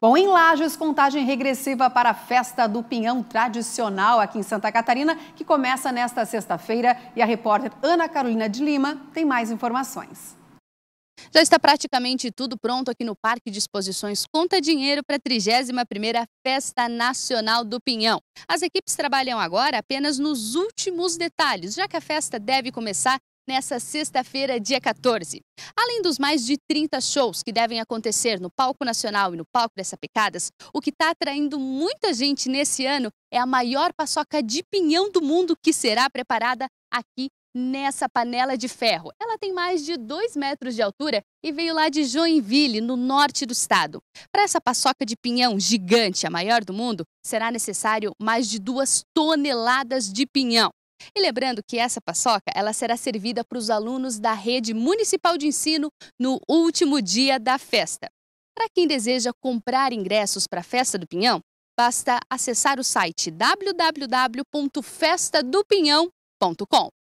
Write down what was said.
Bom, em Lages, contagem regressiva para a festa do Pinhão tradicional aqui em Santa Catarina, que começa nesta sexta-feira. E a repórter Ana Carolina de Lima tem mais informações. Já está praticamente tudo pronto aqui no Parque de Exposições Conta Dinheiro para a 31ª Festa Nacional do Pinhão. As equipes trabalham agora apenas nos últimos detalhes, já que a festa deve começar nessa sexta-feira, dia 14. Além dos mais de 30 shows que devem acontecer no Palco Nacional e no Palco das Sapecadas, o que está atraindo muita gente nesse ano é a maior paçoca de pinhão do mundo que será preparada aqui nessa panela de ferro. Ela tem mais de 2 metros de altura e veio lá de Joinville, no norte do estado. Para essa paçoca de pinhão gigante, a maior do mundo, será necessário mais de 2 toneladas de pinhão. E lembrando que essa paçoca ela será servida para os alunos da rede municipal de ensino no último dia da festa. Para quem deseja comprar ingressos para a Festa do Pinhão, basta acessar o site www.festadopinhão.com.